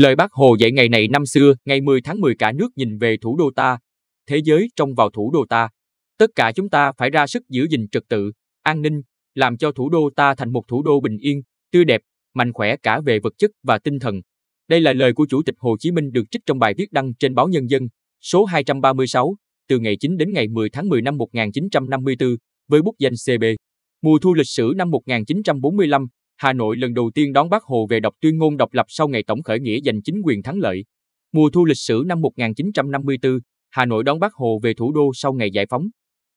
Lời bác Hồ dạy ngày này năm xưa, ngày 10 tháng 10 cả nước nhìn về thủ đô ta, thế giới trông vào thủ đô ta. Tất cả chúng ta phải ra sức giữ gìn trật tự, an ninh, làm cho thủ đô ta thành một thủ đô bình yên, tươi đẹp, mạnh khỏe cả về vật chất và tinh thần. Đây là lời của Chủ tịch Hồ Chí Minh được trích trong bài viết đăng trên báo Nhân dân, số 236, từ ngày 9 đến ngày 10 tháng 10 năm 1954, với bút danh CB. Mùa thu lịch sử năm 1945, Hà Nội lần đầu tiên đón Bác Hồ về đọc tuyên ngôn độc lập sau ngày tổng khởi nghĩa giành chính quyền thắng lợi. Mùa thu lịch sử năm 1954, Hà Nội đón Bác Hồ về thủ đô sau ngày giải phóng.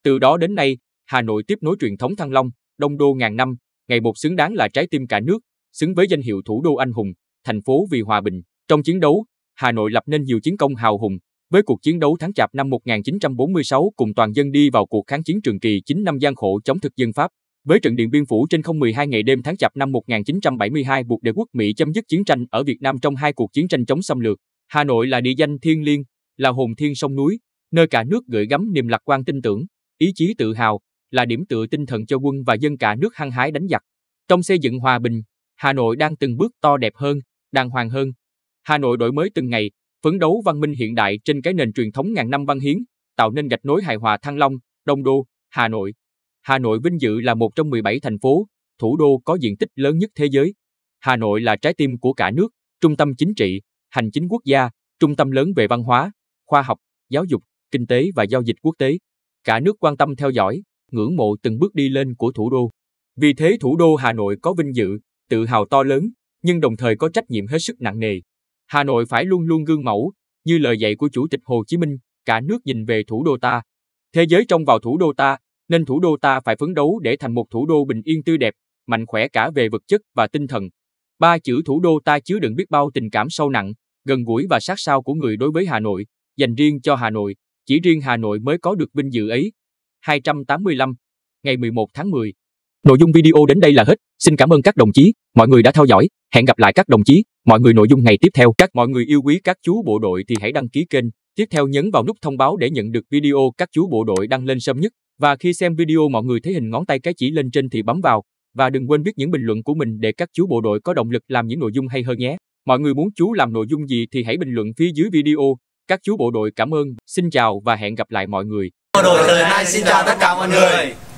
Từ đó đến nay, Hà Nội tiếp nối truyền thống Thăng Long, Đông đô ngàn năm, ngày một xứng đáng là trái tim cả nước, xứng với danh hiệu thủ đô anh hùng, thành phố vì hòa bình. Trong chiến đấu, Hà Nội lập nên nhiều chiến công hào hùng, với cuộc chiến đấu tháng Chạp năm 1946 cùng toàn dân đi vào cuộc kháng chiến trường kỳ 9 năm gian khổ chống thực dân Pháp. Với trận Điện Biên Phủ trên không 12 ngày đêm tháng Chạp năm 1972 buộc đế quốc Mỹ chấm dứt chiến tranh ở Việt Nam trong hai cuộc chiến tranh chống xâm lược, Hà Nội là địa danh thiên liêng, là hồn thiên sông núi, nơi cả nước gửi gắm niềm lạc quan tin tưởng, ý chí tự hào, là điểm tựa tinh thần cho quân và dân cả nước hăng hái đánh giặc. Trong xây dựng hòa bình, Hà Nội đang từng bước to đẹp hơn, đàng hoàng hơn. Hà Nội đổi mới từng ngày, phấn đấu văn minh hiện đại trên cái nền truyền thống ngàn năm văn hiến, tạo nên gạch nối hài hòa Thăng Long, Đông Đô, Hà Nội. Hà Nội vinh dự là một trong 17 thành phố, thủ đô có diện tích lớn nhất thế giới. Hà Nội là trái tim của cả nước, trung tâm chính trị, hành chính quốc gia, trung tâm lớn về văn hóa, khoa học, giáo dục, kinh tế và giao dịch quốc tế. Cả nước quan tâm theo dõi, ngưỡng mộ từng bước đi lên của thủ đô. Vì thế thủ đô Hà Nội có vinh dự, tự hào to lớn, nhưng đồng thời có trách nhiệm hết sức nặng nề. Hà Nội phải luôn luôn gương mẫu, như lời dạy của Chủ tịch Hồ Chí Minh, cả nước nhìn về thủ đô ta. Thế giới trông vào thủ đô ta, nên thủ đô ta phải phấn đấu để thành một thủ đô bình yên tươi đẹp, mạnh khỏe cả về vật chất và tinh thần. Ba chữ thủ đô ta chứa đựng biết bao tình cảm sâu nặng, gần gũi và sát sao của người đối với Hà Nội, dành riêng cho Hà Nội, chỉ riêng Hà Nội mới có được vinh dự ấy. 285, ngày 11 tháng 10. Nội dung video đến đây là hết. Xin cảm ơn các đồng chí, mọi người đã theo dõi. Hẹn gặp lại các đồng chí, mọi người nội dung ngày tiếp theo. Các mọi người yêu quý các chú bộ đội thì hãy đăng ký kênh. Tiếp theo nhấn vào nút thông báo để nhận được video các chú bộ đội đăng lên sớm nhất. Và khi xem video mọi người thấy hình ngón tay cái chỉ lên trên thì bấm vào, và đừng quên viết những bình luận của mình để các chú bộ đội có động lực làm những nội dung hay hơn nhé. Mọi người muốn chú làm nội dung gì thì hãy bình luận phía dưới video. Các chú bộ đội cảm ơn, xin chào và hẹn gặp lại mọi người. Bộ đội xin chào tất cả mọi người.